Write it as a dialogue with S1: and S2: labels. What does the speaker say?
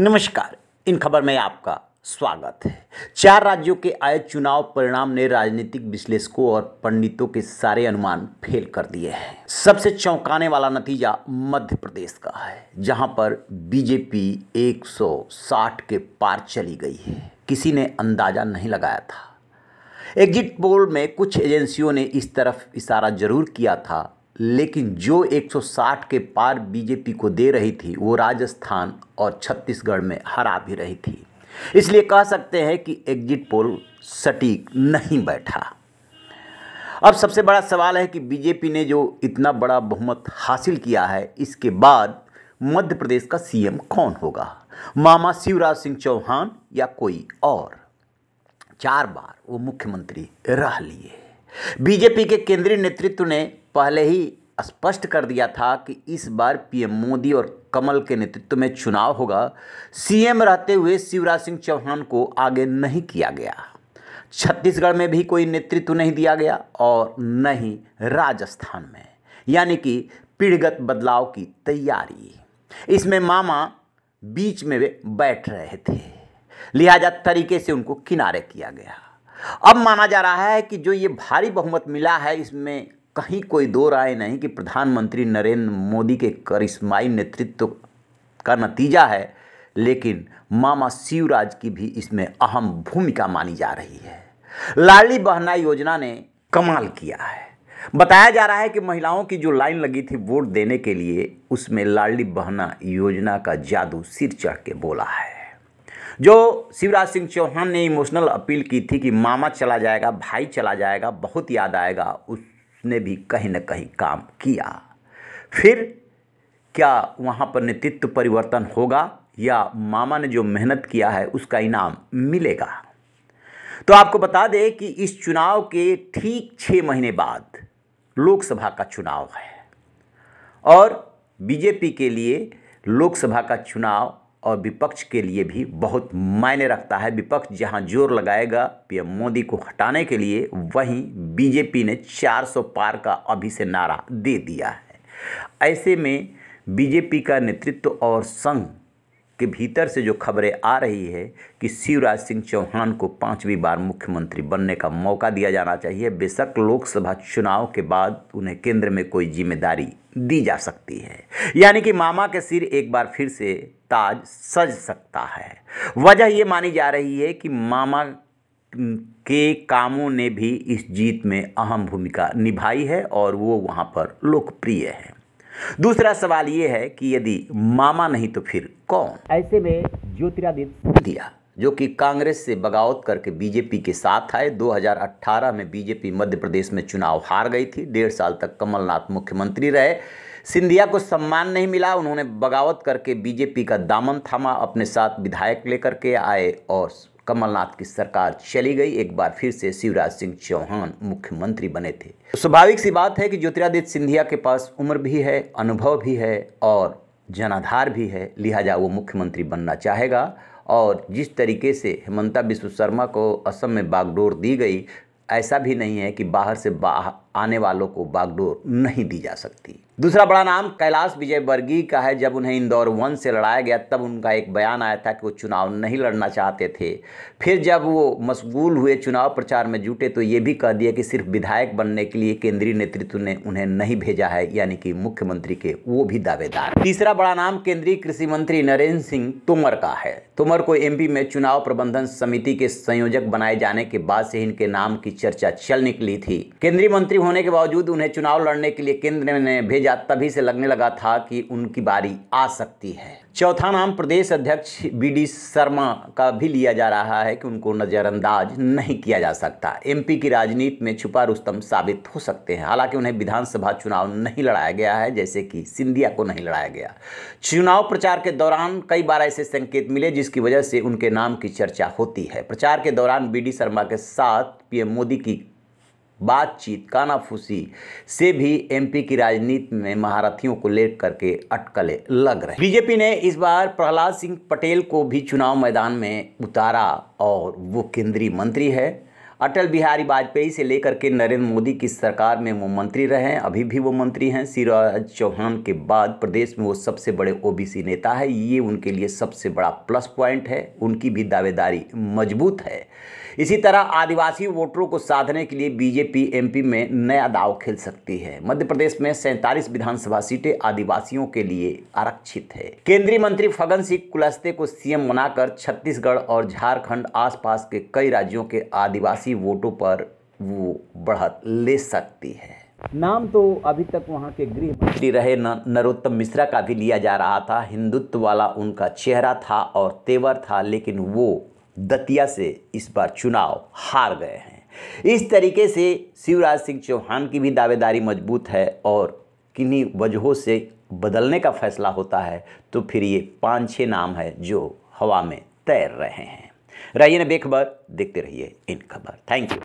S1: नमस्कार इन खबर में आपका स्वागत है चार राज्यों के आए चुनाव परिणाम ने राजनीतिक विश्लेषकों और पंडितों के सारे अनुमान फेल कर दिए हैं सबसे चौंकाने वाला नतीजा मध्य प्रदेश का है जहां पर बीजेपी 160 के पार चली गई है किसी ने अंदाजा नहीं लगाया था एग्जिट पोल में कुछ एजेंसियों ने इस तरफ इशारा जरूर किया था लेकिन जो 160 के पार बीजेपी को दे रही थी वो राजस्थान और छत्तीसगढ़ में हरा भी रही थी इसलिए कह सकते हैं कि एग्जिट पोल सटीक नहीं बैठा अब सबसे बड़ा सवाल है कि बीजेपी ने जो इतना बड़ा बहुमत हासिल किया है इसके बाद मध्य प्रदेश का सीएम कौन होगा मामा शिवराज सिंह चौहान या कोई और चार बार वो मुख्यमंत्री रह लिए बीजेपी के केंद्रीय नेतृत्व ने पहले ही स्पष्ट कर दिया था कि इस बार पीएम मोदी और कमल के नेतृत्व में चुनाव होगा सीएम रहते हुए शिवराज सिंह चौहान को आगे नहीं किया गया छत्तीसगढ़ में भी कोई नेतृत्व नहीं दिया गया और न ही राजस्थान में यानी कि पीढ़गत बदलाव की तैयारी इसमें मामा बीच में वे बैठ रहे थे लिहाजा तरीके से उनको किनारे किया गया अब माना जा रहा है कि जो ये भारी बहुमत मिला है इसमें कहीं कोई दो राय नहीं कि प्रधानमंत्री नरेंद्र मोदी के करिश्माई नेतृत्व का नतीजा है लेकिन मामा शिवराज की भी इसमें अहम भूमिका मानी जा रही है लाडली बहना योजना ने कमाल किया है बताया जा रहा है कि महिलाओं की जो लाइन लगी थी वोट देने के लिए उसमें लाली बहना योजना का जादू सिर चढ़ के बोला है जो शिवराज सिंह चौहान ने इमोशनल अपील की थी कि मामा चला जाएगा भाई चला जाएगा बहुत याद आएगा उस ने भी कहीं ना कहीं काम किया फिर क्या वहाँ पर नेतृत्व परिवर्तन होगा या मामा ने जो मेहनत किया है उसका इनाम मिलेगा तो आपको बता दें कि इस चुनाव के ठीक छः महीने बाद लोकसभा का चुनाव है और बीजेपी के लिए लोकसभा का चुनाव और विपक्ष के लिए भी बहुत मायने रखता है विपक्ष जहां जोर लगाएगा पीएम मोदी को हटाने के लिए वहीं बीजेपी ने 400 पार का अभी से नारा दे दिया है ऐसे में बीजेपी का नेतृत्व और संघ के भीतर से जो खबरें आ रही है कि शिवराज सिंह चौहान को पांचवी बार मुख्यमंत्री बनने का मौका दिया जाना चाहिए बेशक लोकसभा चुनाव के बाद उन्हें केंद्र में कोई जिम्मेदारी दी जा सकती है यानी कि मामा के सिर एक बार फिर से ताज सज सकता है वजह ये मानी जा रही है कि मामा के कामों ने भी इस जीत में अहम भूमिका निभाई है और वो वहाँ पर लोकप्रिय है दूसरा सवाल ये है कि यदि मामा नहीं तो फिर कौन ऐसे में ज्योतिरादित्य सिंधिया जो कि कांग्रेस से बगावत करके बीजेपी के साथ आए 2018 में बीजेपी मध्य प्रदेश में चुनाव हार गई थी डेढ़ साल तक कमलनाथ मुख्यमंत्री रहे सिंधिया को सम्मान नहीं मिला उन्होंने बगावत करके बीजेपी का दामन थामा अपने साथ विधायक लेकर के आए और कमलनाथ की सरकार चली गई एक बार फिर से शिवराज सिंह चौहान मुख्यमंत्री बने थे स्वाभाविक सी बात है कि ज्योतिरादित्य सिंधिया के पास उम्र भी है अनुभव भी है और जनाधार भी है लिहाजा वो मुख्यमंत्री बनना चाहेगा और जिस तरीके से हेमंता विश्व शर्मा को असम में बागडोर दी गई ऐसा भी नहीं है कि बाहर से बाहर आने वालों को बागडोर नहीं दी जा सकती दूसरा बड़ा नाम कैलाश विजय वर्गीय का है जब उन्हें इंदौर वन से लड़ाया गया तब उनका एक बयान आया था कि वो चुनाव नहीं लड़ना चाहते थे फिर जब वो मशगूल हुए चुनाव प्रचार में जुटे तो ये भी कह दिया कि सिर्फ विधायक बनने के लिए केंद्रीय नेतृत्व ने उन्हें नहीं भेजा है यानी कि मुख्यमंत्री के वो भी दावेदार तीसरा बड़ा नाम केंद्रीय कृषि मंत्री नरेंद्र सिंह तोमर का है तोमर को एम में चुनाव प्रबंधन समिति के संयोजक बनाए जाने के बाद से इनके नाम की चर्चा चल निकली थी केंद्रीय मंत्री मंत्री होने के बावजूद उन्हें चुनाव लड़ने के लिए केंद्र ने भेजा तभी से लगने लगा था कि उनकी बारी आ सकती है चौथा नाम प्रदेश अध्यक्ष बी शर्मा का भी लिया जा रहा है कि उनको नज़रअंदाज नहीं किया जा सकता एमपी की राजनीति में छुपा रुस्तम साबित हो सकते हैं हालांकि उन्हें विधानसभा चुनाव नहीं लड़ाया गया है जैसे कि सिंधिया को नहीं लड़ाया गया चुनाव प्रचार के दौरान कई बार ऐसे संकेत मिले जिसकी वजह से उनके नाम की चर्चा होती है प्रचार के दौरान बी शर्मा के साथ पीएम मोदी की बातचीत कानाफूसी से भी एमपी की राजनीति में महारथियों को लेट करके अटकले लग रहे बीजेपी ने इस बार प्रहलाद सिंह पटेल को भी चुनाव मैदान में उतारा और वो केंद्रीय मंत्री है अटल बिहारी वाजपेयी से लेकर के नरेंद्र मोदी की सरकार में वो मंत्री रहे अभी भी वो मंत्री हैं शिवराज चौहान के बाद प्रदेश में वो सबसे बड़े ओबीसी नेता है ये उनके लिए सबसे बड़ा प्लस पॉइंट है उनकी भी दावेदारी मजबूत है इसी तरह आदिवासी वोटरों को साधने के लिए बीजेपी एमपी में नया दाव खेल सकती है मध्य प्रदेश में सैंतालीस विधानसभा सीटें आदिवासियों के लिए आरक्षित है केंद्रीय मंत्री फगन सिंह कुलस्ते को सीएम बनाकर छत्तीसगढ़ और झारखंड आसपास के कई राज्यों के आदिवासी सियासी वोटों पर वो बढ़त ले सकती है नाम तो अभी तक वहाँ के गृह मंत्री रहे नरोत्तम मिश्रा का भी लिया जा रहा था हिंदुत्व वाला उनका चेहरा था और तेवर था लेकिन वो दतिया से इस बार चुनाव हार गए हैं इस तरीके से शिवराज सिंह चौहान की भी दावेदारी मजबूत है और किन्हीं वजहों से बदलने का फैसला होता है तो फिर ये पांच छह नाम है जो हवा में तैर रहे हैं रहिए ना बेखबर देखते रहिए इन खबर थैंक यू